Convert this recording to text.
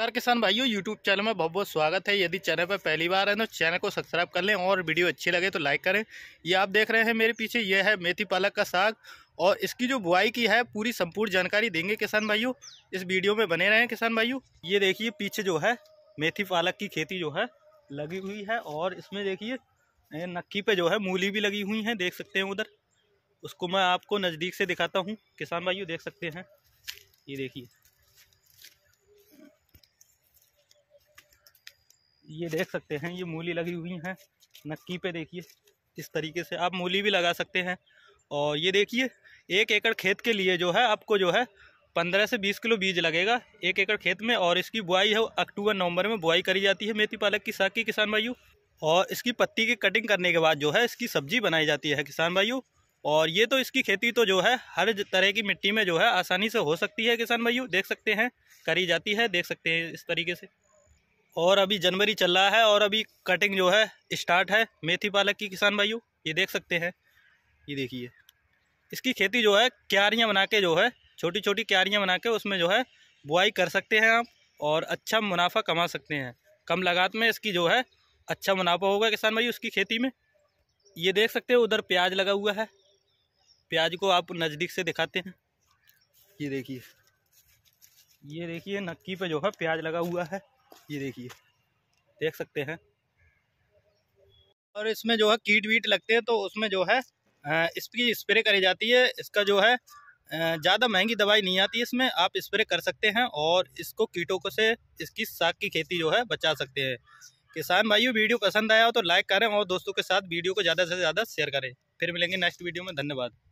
नमस्कार किसान भाइयों यूट्यूब चैनल में बहुत बहुत स्वागत है यदि चैनल पर पहली बार है तो चैनल को सब्सक्राइब कर लें और वीडियो अच्छी लगे तो लाइक करें ये आप देख रहे हैं मेरे पीछे ये है मेथी पालक का साग और इसकी जो बुआई की है पूरी संपूर्ण जानकारी देंगे किसान भाइयों इस वीडियो में बने रहें किसान भाइयों ये देखिए पीछे जो है मेथी पालक की खेती जो है लगी हुई है और इसमें देखिए नक्की पे जो है मूली भी लगी हुई है देख सकते हैं उधर उसको मैं आपको नज़दीक से दिखाता हूँ किसान भाइयों देख सकते हैं ये देखिए ये देख सकते हैं ये मूली लगी हुई हैं नक्की पे देखिए इस तरीके से आप मूली भी लगा सकते हैं और ये देखिए एक एकड़ खेत के लिए जो है आपको जो है पंद्रह से बीस किलो बीज लगेगा एक एकड़ खेत में और इसकी बुआई है अक्टूबर नवंबर में बुआई करी जाती है मेथी पालक की साग की किसान भाइयों और इसकी पत्ती की कटिंग करने के बाद जो है इसकी सब्जी बनाई जाती है किसान भाइयों और ये तो इसकी खेती तो जो है हर तरह की मिट्टी में जो है आसानी से हो सकती है किसान भाइयों देख सकते हैं करी जाती है देख सकते हैं इस तरीके से और अभी जनवरी चल रहा है और अभी कटिंग जो है स्टार्ट है मेथी पालक की किसान भाइयों ये देख सकते हैं ये देखिए इसकी खेती जो है क्यारियाँ बना के जो है छोटी छोटी क्यारियाँ बना के उसमें जो है बुआई कर सकते हैं आप और अच्छा मुनाफा कमा सकते हैं कम लागत में इसकी जो है अच्छा मुनाफा होगा किसान भाई उसकी खेती में ये देख सकते हो उधर प्याज लगा हुआ है प्याज को आप नज़दीक से दिखाते हैं ये देखिए ये देखिए नक्की पे जो है प्याज लगा हुआ है ये देखिए देख सकते हैं और इसमें जो है कीट वीट लगते हैं तो उसमें जो है इसकी स्प्रे करी जाती है इसका जो है ज़्यादा महंगी दवाई नहीं आती इसमें आप स्प्रे कर सकते हैं और इसको कीटों को से इसकी साग की खेती जो है बचा सकते हैं किसान भाइयों वीडियो पसंद आया हो तो लाइक करें और दोस्तों के साथ वीडियो को ज़्यादा से ज़्यादा शेयर करें फिर मिलेंगे नेक्स्ट वीडियो में धन्यवाद